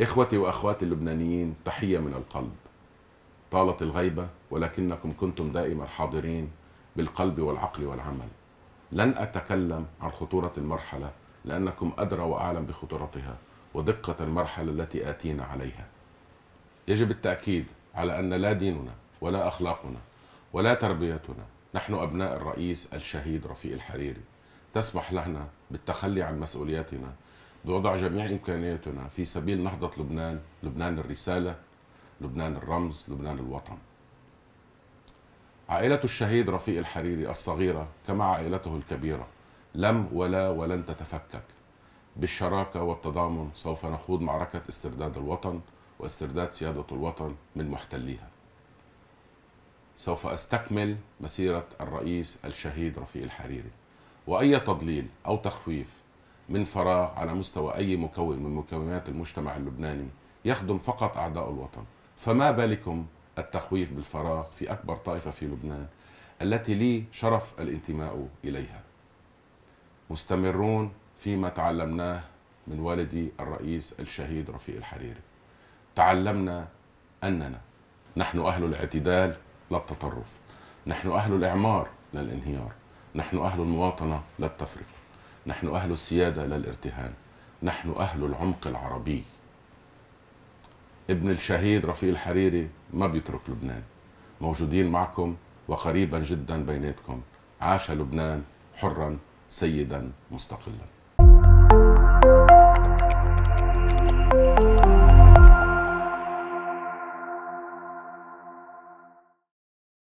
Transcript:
إخوتي وأخواتي اللبنانيين تحية من القلب طالت الغيبة ولكنكم كنتم دائما حاضرين بالقلب والعقل والعمل لن أتكلم عن خطورة المرحلة لأنكم أدرى وأعلم بخطورتها ودقة المرحلة التي آتينا عليها يجب التأكيد على أن لا ديننا ولا أخلاقنا ولا تربيتنا نحن أبناء الرئيس الشهيد رفيق الحريري تسمح لنا بالتخلي عن مسؤولياتنا بوضع جميع إمكانياتنا في سبيل نهضة لبنان لبنان الرسالة لبنان الرمز لبنان الوطن عائلة الشهيد رفيق الحريري الصغيرة كما عائلته الكبيرة لم ولا ولن تتفكك بالشراكة والتضامن سوف نخوض معركة استرداد الوطن واسترداد سيادة الوطن من محتليها سوف أستكمل مسيرة الرئيس الشهيد رفيق الحريري وأي تضليل أو تخويف من فراغ على مستوى أي مكون من مكونات المجتمع اللبناني يخدم فقط أعداء الوطن فما بالكم التخويف بالفراغ في أكبر طائفة في لبنان التي لي شرف الانتماء إليها مستمرون فيما تعلمناه من والدي الرئيس الشهيد رفيق الحريري تعلمنا أننا نحن أهل الاعتدال لا التطرف نحن أهل الإعمار لا الانهيار نحن أهل المواطنة لا التفرقة نحن أهل السيادة لا الارتهان نحن أهل العمق العربي ابن الشهيد رفيق الحريري ما بيترك لبنان موجودين معكم وقريبا جدا بيناتكم عاش لبنان حرا سيدا مستقلا